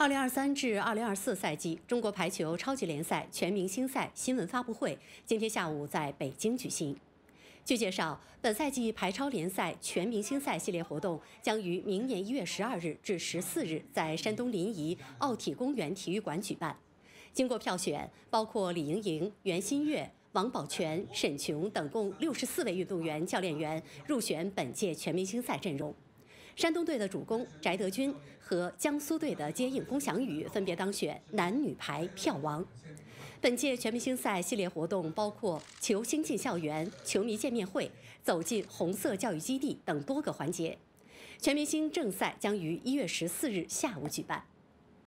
二零二三至二零二四赛季中国排球超级联赛全明星赛新闻发布会今天下午在北京举行。据介绍，本赛季排超联赛全明星赛系列活动将于明年一月十二日至十四日在山东临沂奥体公园体育馆举办。经过票选，包括李盈莹、袁心玥、王宝泉、沈琼等共六十四位运动员、教练员入选本届全明星赛阵容。山东队的主攻翟德军和江苏队的接应龚翔宇分别当选男女排票王。本届全明星赛系列活动包括球星进校园、球迷见面会、走进红色教育基地等多个环节。全明星正赛将于一月十四日下午举办。